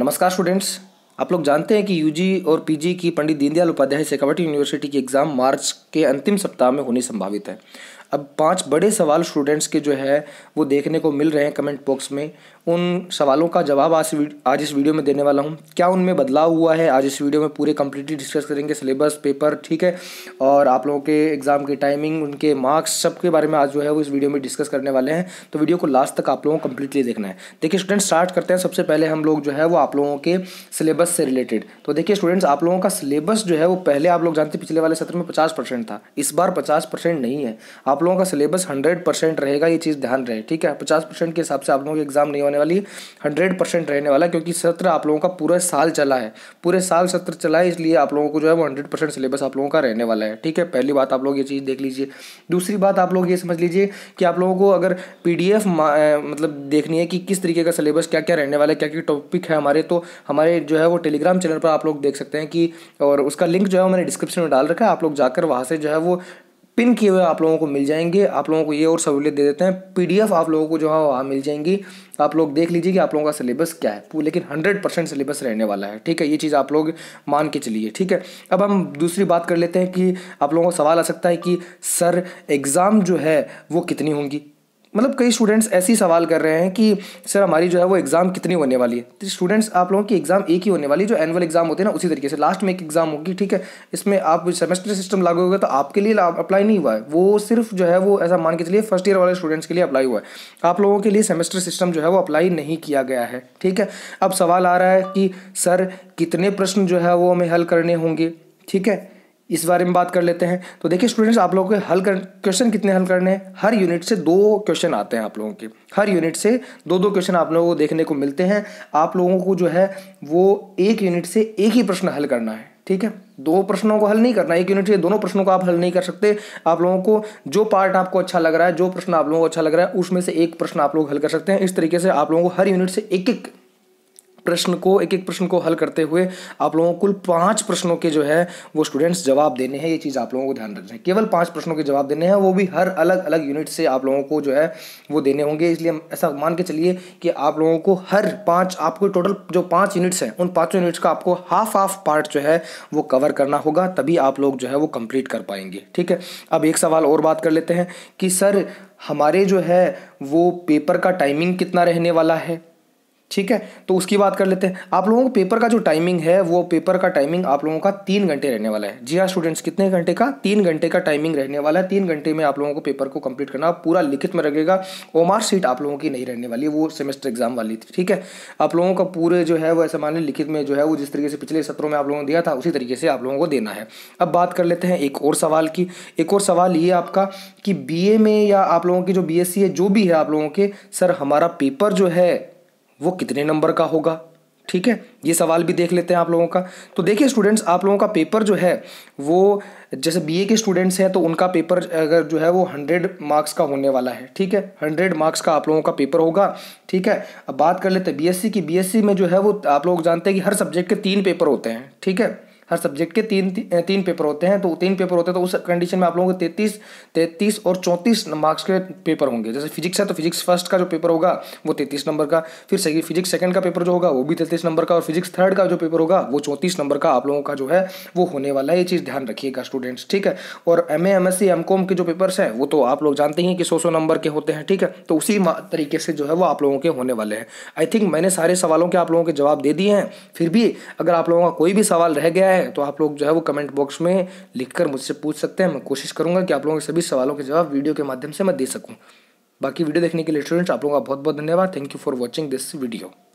नमस्कार स्टूडेंट्स आप लोग जानते हैं कि यूजी और पीजी की पंडित दीनदयाल उपाध्याय से यूनिवर्सिटी की एग्ज़ाम मार्च के अंतिम सप्ताह में होनी संभावित है अब पांच बड़े सवाल स्टूडेंट्स के जो है वो देखने को मिल रहे हैं कमेंट बॉक्स में उन सवालों का जवाब आज आज इस वीडियो में देने वाला हूँ क्या उनमें बदलाव हुआ है आज इस वीडियो में पूरे कम्प्लीटली डिस्कस करेंगे सिलेबस पेपर ठीक है और आप लोगों के एग्ज़ाम की टाइमिंग उनके मार्क्स सब के बारे में आज जो है वो इस वीडियो में डिस्कस करने वाले हैं तो वीडियो को लास्ट तक आप लोगों को कम्प्लीटली देखना है देखिए स्टूडेंट्स स्टार्ट करते हैं सबसे पहले हम लोग जो है वो आप लोगों के सिलेबस से रिलेटेड तो देखिए स्टूडेंट्स आप लोगों का सिलेबस जो है वो पहले आप लोग जानते पिछले वाले सत्र में पचास था इस बार पचास नहीं है आप आप लोगों का सिलेबस हंड्रेड परसेंट रहेगा ये चीज़ ध्यान रहे ठीक है पचास परसेंट के हिसाब से आप लोगों की एग्जाम नहीं होने वाली हंड्रेड परसेंट रहने वाला क्योंकि सत्र आप लोगों का पूरा साल चला है पूरे साल सत्र चला है इसलिए आप लोगों को जो है वो हंड्रेड परसेंट सिलेबस आप लोगों का रहने वाला है ठीक है पहली बात आप लोग ये चीज़ देख लीजिए दूसरी बात आप लोग ये समझ लीजिए कि आप लोगों को अगर पी मतलब देखनी है कि किस तरीके का सिलेबस क्या क्या रहने वाला है क्या क्या टॉपिक है हमारे तो हमारे जो है वो टेलीग्राम चैनल पर आप लोग देख सकते हैं कि और उसका लिंक जो है मैंने डिस्क्रिप्शन में डाल रखा है आप लोग जाकर वहाँ से जो है वो पिन किए हुए आप लोगों को मिल जाएंगे आप लोगों को ये और सहूलियत दे देते हैं पीडीएफ आप लोगों को जो है वहाँ मिल जाएंगी आप लोग देख लीजिए कि आप लोगों का सिलेबस क्या है लेकिन हंड्रेड परसेंट सिलेबस रहने वाला है ठीक है ये चीज़ आप लोग मान के चलिए ठीक है अब हम दूसरी बात कर लेते हैं कि आप लोगों को सवाल आ सकता है कि सर एग्ज़ाम जो है वो कितनी होंगी मतलब कई स्टूडेंट्स ऐसे सवाल कर रहे हैं कि सर हमारी जो है वो एग्ज़ाम कितनी होने वाली है तो स्टूडेंट्स आप लोगों की एग्ज़ाम एक ही होने वाली है जो एनुअल एग्ज़ाम होते हैं ना उसी तरीके से लास्ट में एक एग्ज़ाम होगी ठीक है इसमें आप सेमेस्टर सिस्टम लागू होगा तो आपके लिए अप्लाई नहीं हुआ है वो सिर्फ जो है वो ऐसा मान के चलिए फर्स्ट ईयर वाले स्टूडेंट्स के लिए अप्लाई हुआ है आप लोगों के लिए सेमेस्टर सिस्टम जो है वो अप्लाई नहीं किया गया है ठीक है अब सवाल आ रहा है कि सर कितने प्रश्न जो है वो हमें हल करने होंगे ठीक है इस बारे में बात कर लेते हैं तो देखिए स्टूडेंट्स आप लोगों के हल कर क्वेश्चन कितने हल करने हैं हर यूनिट से दो क्वेश्चन आते हैं आप लोगों के हर यूनिट से दो दो क्वेश्चन आप लोगों को देखने को मिलते हैं आप लोगों को जो है वो एक यूनिट से एक ही प्रश्न हल करना है ठीक है दो प्रश्नों को हल नहीं करना एक यूनिट से दोनों प्रश्नों को आप हल नहीं कर सकते आप लोगों को जो पार्ट आपको अच्छा लग रहा है जो प्रश्न आप लोगों को अच्छा लग रहा है उसमें से एक प्रश्न आप लोग हल कर सकते हैं इस तरीके से आप लोगों को हर यूनिट से एक एक प्रश्न को एक एक प्रश्न को हल करते हुए आप लोगों को कुल पाँच प्रश्नों के जो है वो स्टूडेंट्स जवाब देने हैं ये चीज़ आप लोगों को ध्यान रखना है केवल पाँच प्रश्नों के जवाब देने हैं वो भी हर अलग अलग यूनिट से आप लोगों को जो है वो देने होंगे इसलिए ऐसा मान के चलिए कि आप लोगों को हर पाँच आपको टोटल जो पाँच यूनिट्स हैं उन पाँचों यूनिट्स का आपको हाफ हाफ पार्ट जो है वो कवर करना होगा तभी आप लोग जो है वो कंप्लीट कर पाएंगे ठीक है अब एक सवाल और बात कर लेते हैं कि सर हमारे जो है वो पेपर का टाइमिंग कितना रहने वाला है ठीक है तो उसकी बात कर लेते हैं आप लोगों को पेपर का जो टाइमिंग है वो पेपर का टाइमिंग आप लोगों का तीन घंटे रहने वाला है जी हाँ स्टूडेंट्स कितने घंटे का तीन घंटे का टाइमिंग रहने वाला है तीन घंटे में आप लोगों को पेपर को कंप्लीट करना पूरा लिखित में रखेगा ओमार सीट आप लोगों की नहीं रहने वाली है वो सेमेस्टर एग्जाम वाली थी ठीक है आप लोगों का पूरे जो है वो ऐसा मान लें लिखित में जो है वो जिस तरीके से पिछले सत्रों में आप लोगों ने दिया था उसी तरीके से आप लोगों को देना है अब बात कर लेते हैं एक और सवाल की एक और सवाल ये आपका कि बी में या आप लोगों की जो बी है जो भी है आप लोगों के सर हमारा पेपर जो है वो कितने नंबर का होगा ठीक है ये सवाल भी देख लेते हैं आप लोगों का तो देखिए स्टूडेंट्स आप लोगों का पेपर जो है वो जैसे बीए के स्टूडेंट्स हैं तो उनका पेपर अगर जो है वो हंड्रेड मार्क्स का होने वाला है ठीक है हंड्रेड मार्क्स का आप लोगों का पेपर होगा ठीक है अब बात कर लेते हैं बीएससी की बीएससी में जो है वो आप लोग जानते हैं कि हर सब्जेक्ट के तीन पेपर होते हैं ठीक है हर सब्जेक्ट के तीन ती, तीन पेपर होते हैं तो तीन पेपर होते हैं तो उस कंडीशन में आप लोगों को तैतीस तैतीस और चौंतीस मार्क्स के पेपर होंगे जैसे फिजिक्स है तो फिजिक्स फर्स्ट का जो पेपर होगा वो तैतीस नंबर का फिर फिजिक्स सेकंड का पेपर जो होगा वो भी तैतीस नंबर का और फिजिक्स थर्ड का जो पेपर होगा वो चौंतीस नंबर का आप लोगों का जो है वो होने वाला है ये चीज़ ध्यान रखिएगा स्टूडेंट्स ठीक है और M A M S C M com के जो पेपर्स हैं वो तो आप लोग जानते हैं कि सौ सौ नंबर के होते हैं ठीक है तो उसी तरीके से जो है वो आप लोगों के होने वाले हैं आई थिंक मैंने सारे सवालों के आप लोगों के जवाब दे दिए हैं फिर भी अगर आप लोगों का कोई भी सवाल रह गया है है तो आप लोग जो है वो कमेंट बॉक्स में लिखकर मुझसे पूछ सकते हैं मैं कोशिश करूँगा कि आप लोगों के सभी सवालों के जवाब वीडियो के माध्यम से मैं दे सकूँ बाकी वीडियो देखने के लिए स्टूडेंट्स आप लोगों का बहुत बहुत धन्यवाद thank you for watching this video